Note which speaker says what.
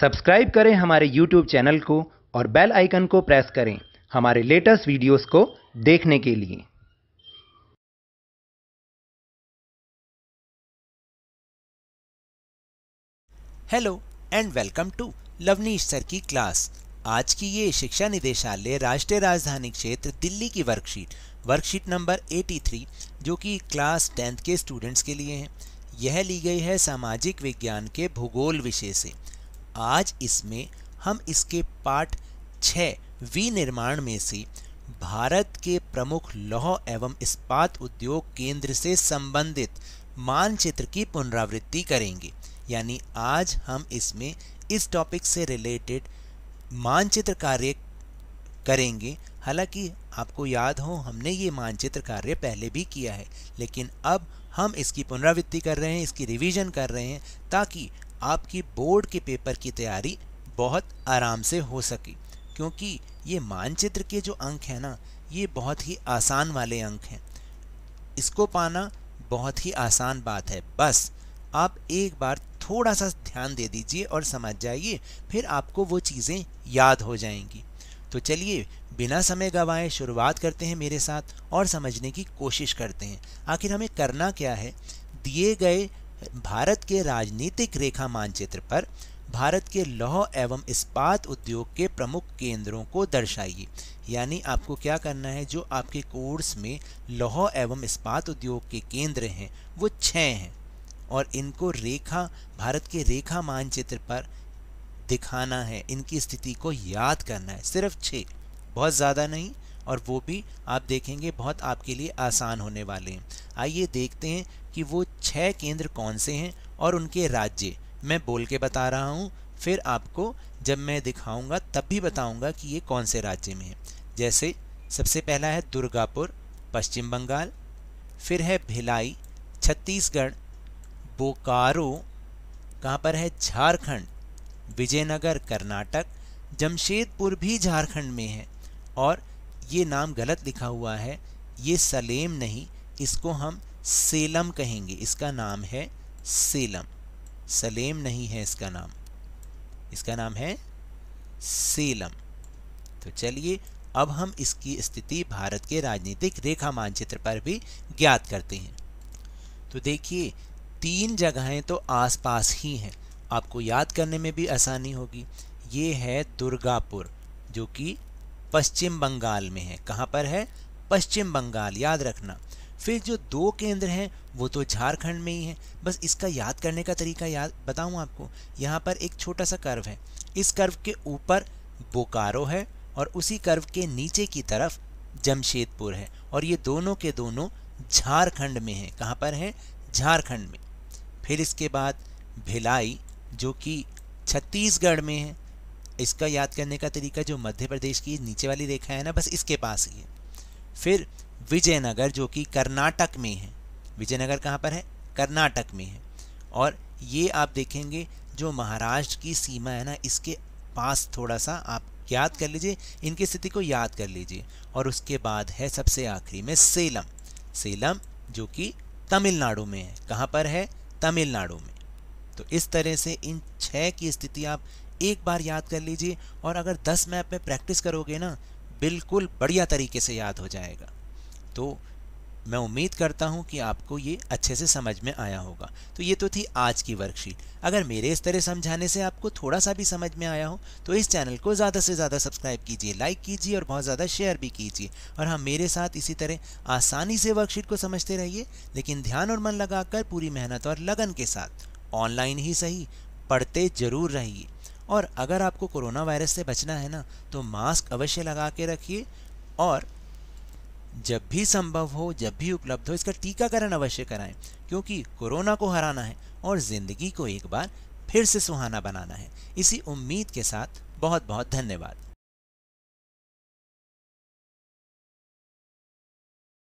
Speaker 1: subscribe करें हमारे YouTube channel को और बेल आइकन को प्रेस करें हमारे लेटेस्ट वीडियोस को देखने के लिए hello and welcome to Lavneesh sir की क्लास आज की ये शिक्षा निदेशालय राष्ट्रीय राजधानी क्षेत्र दिल्ली की वर्कशीट वर्कशीट नंबर 83 जो कि क्लास टेंथ के स्टूडेंट्स के लिए है यह ली गई है सामाजिक विज्ञान के भूगोल विषय से आज इसमें हम इसके पाठ छः विनिर्माण में से भारत के प्रमुख लौह एवं इस्पात उद्योग केंद्र से संबंधित मानचित्र की पुनरावृत्ति करेंगे यानी आज हम इसमें इस टॉपिक से रिलेटेड मानचित्र कार्य करेंगे हालांकि आपको याद हो हमने ये मानचित्र कार्य पहले भी किया है लेकिन अब हम इसकी पुनरावृत्ति कर रहे हैं इसकी रिवीजन कर रहे हैं ताकि आपकी बोर्ड के पेपर की तैयारी बहुत आराम से हो सके क्योंकि ये मानचित्र के जो अंक हैं ना ये बहुत ही आसान वाले अंक हैं इसको पाना बहुत ही आसान बात है बस आप एक बार थोड़ा सा ध्यान दे दीजिए और समझ जाइए फिर आपको वो चीज़ें याद हो जाएंगी तो चलिए बिना समय गवाए शुरुआत करते हैं मेरे साथ और समझने की कोशिश करते हैं आखिर हमें करना क्या है दिए गए भारत के राजनीतिक रेखा मानचित्र पर भारत के लौह एवं इस्पात उद्योग के प्रमुख केंद्रों को दर्शाइए यानी आपको क्या करना है जो आपके कोर्स में लौह एवं इस्पात उद्योग के केंद्र हैं वो छः हैं और इनको रेखा भारत के रेखा मानचित्र पर दिखाना है इनकी स्थिति को याद करना है सिर्फ छः बहुत ज़्यादा नहीं और वो भी आप देखेंगे बहुत आपके लिए आसान होने वाले हैं आइए देखते हैं कि वो छः केंद्र कौन से हैं और उनके राज्य मैं बोल के बता रहा हूँ फिर आपको जब मैं दिखाऊंगा तब भी बताऊंगा कि ये कौन से राज्य में है जैसे सबसे पहला है दुर्गापुर पश्चिम बंगाल फिर है भिलाई छत्तीसगढ़ बोकारो कहाँ पर है झारखंड विजयनगर कर्नाटक जमशेदपुर भी झारखंड में है और ये नाम गलत लिखा हुआ है ये सलेम नहीं इसको हम सेलम कहेंगे इसका नाम है सेलम सलेम नहीं है इसका नाम इसका नाम है सेलम तो चलिए अब हम इसकी स्थिति भारत के राजनीतिक रेखा मानचित्र पर भी ज्ञात करते हैं तो देखिए तीन जगहें तो आसपास ही हैं आपको याद करने में भी आसानी होगी ये है दुर्गापुर जो कि पश्चिम बंगाल में है कहाँ पर है पश्चिम बंगाल याद रखना फिर जो दो केंद्र हैं वो तो झारखंड में ही हैं बस इसका याद करने का तरीका याद बताऊँ आपको यहाँ पर एक छोटा सा कर्व है इस कर्व के ऊपर बोकारो है और उसी कर्व के नीचे की तरफ जमशेदपुर है और ये दोनों के दोनों झारखंड में हैं कहाँ पर हैं झारखंड में फिर इसके बाद भिलाई जो कि छत्तीसगढ़ में है इसका याद करने का तरीका जो मध्य प्रदेश की नीचे वाली रेखा है ना बस इसके पास ही है फिर विजयनगर जो कि कर्नाटक में है विजयनगर कहाँ पर है कर्नाटक में है और ये आप देखेंगे जो महाराष्ट्र की सीमा है ना इसके पास थोड़ा सा आप याद कर लीजिए इनकी स्थिति को याद कर लीजिए और उसके बाद है सबसे आखिरी में सेलम सेलम जो कि तमिलनाडु में है कहाँ पर है तमिलनाडु में तो इस तरह से इन छः की स्थिति आप एक बार याद कर लीजिए और अगर दस मैप में प्रैक्टिस करोगे ना बिल्कुल बढ़िया तरीके से याद हो जाएगा तो मैं उम्मीद करता हूँ कि आपको ये अच्छे से समझ में आया होगा तो ये तो थी आज की वर्कशीट अगर मेरे इस तरह समझाने से आपको थोड़ा सा भी समझ में आया हो तो इस चैनल को ज़्यादा से ज़्यादा सब्सक्राइब कीजिए लाइक कीजिए और बहुत ज़्यादा शेयर भी कीजिए और हम हाँ, मेरे साथ इसी तरह आसानी से वर्कशीट को समझते रहिए लेकिन ध्यान और मन लगाकर पूरी मेहनत और लगन के साथ ऑनलाइन ही सही पढ़ते ज़रूर रहिए और अगर आपको कोरोना वायरस से बचना है ना तो मास्क अवश्य लगा के रखिए और जब भी संभव हो जब भी उपलब्ध हो इसका टीकाकरण अवश्य कराएं क्योंकि कोरोना को हराना है और ज़िंदगी को एक बार फिर से सुहाना बनाना है इसी उम्मीद के साथ बहुत बहुत धन्यवाद